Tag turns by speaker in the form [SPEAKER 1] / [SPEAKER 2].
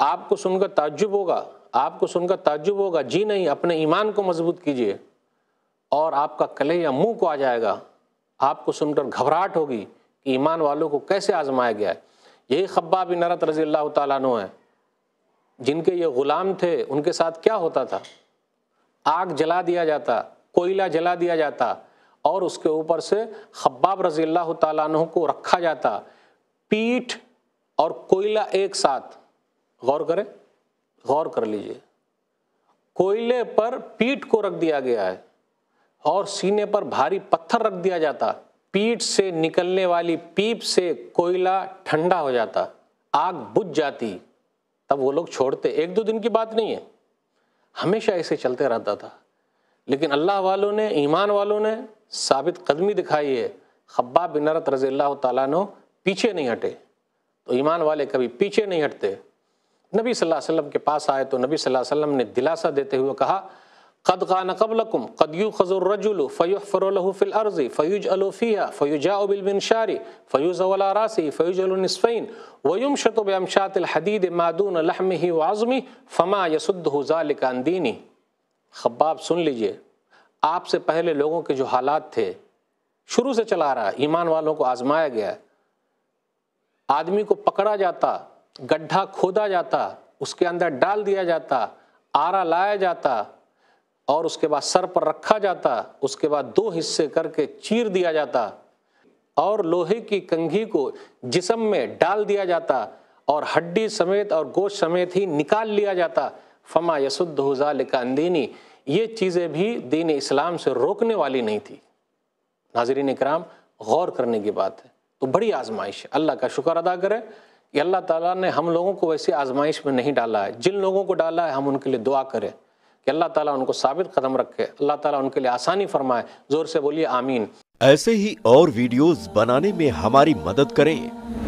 [SPEAKER 1] आपको सुनकर ताज्जुब होगा आपको सुनकर ताज्जुब होगा जी नहीं अपने ईमान को मजबूत कीजिए और आपका कले या मुंह को आ जाएगा आपको सुनकर घबराहट होगी कि ईमान वालों को कैसे आजमाया गया है यही खब्बा बिन नरत रजी अल्लाह तु है जिनके ये ग़ुलाम थे उनके साथ क्या होता था आग जला दिया जाता कोयला जला दिया जाता और उसके ऊपर से खब्बाब रजी अल्लाह तु को रखा जाता पीठ और कोयला एक साथ गौर करें गौर कर लीजिए कोयले पर पीठ को रख दिया गया है और सीने पर भारी पत्थर रख दिया जाता पीठ से निकलने वाली पीप से कोयला ठंडा हो जाता आग बुझ जाती तब वो लोग छोड़ते एक दो दिन की बात नहीं है हमेशा ऐसे चलते रहता था लेकिन अल्लाह वालों ने ईमान वालों ने साबित कदमी दिखाई है खब्बा बिनरत रज़ी अल्लाह पीछे नहीं हटे तो ईमान वाले कभी पीछे नहीं हटते नबी सल्लल्लाहु अलैहि वसल्लम के पास आए तो नबी सल्लल्लाहु अलैहि वसल्लम ने दिलासा देते हुए कहा कद खान कबलकुम कदयू खजुर रजुल फ़यफ़रलहु फ़िल अर्ज़ी फ़यूज अलूफ़िया फ़यूजाबिलबिन शारी फ़यूज़ वला रासी फ़यूज अलनसफ़ैन वयुम शतुब अमशातिल हदीद मादून ही वाज़मी फ़मा यसुद्दुज़ालिकानदीनी खब्बाब सुन लीजिए आपसे पहले लोगों के जो हालात थे शुरू से चला रहा है ईमान वालों को आजमाया गया आदमी को पकड़ा जाता गड्ढा खोदा जाता उसके अंदर डाल दिया जाता आरा लाया जाता और उसके बाद सर पर रखा जाता उसके बाद दो हिस्से करके चीर दिया जाता और लोहे की कंघी को जिसम में डाल दिया जाता और हड्डी समेत और गोश समेत ही निकाल लिया जाता फमा यसुद्ध हुजालिकांदीनी ये चीज़ें भी दीन इस्लाम से रोकने वाली नहीं थी नाजरीन कराम गौर करने की बात है तो बड़ी आजमाइश अल्लाह का शुक्र अदा करें अल्लाह ताला ने हम लोगों को वैसे आजमाइश में नहीं डाला है जिन लोगों को डाला है हम उनके लिए दुआ करें कि अल्लाह ताला उनको साबित कदम रखे अल्लाह ताला उनके लिए आसानी फरमाए ज़ोर से बोलिए आमीन
[SPEAKER 2] ऐसे ही और वीडियोस बनाने में हमारी मदद करें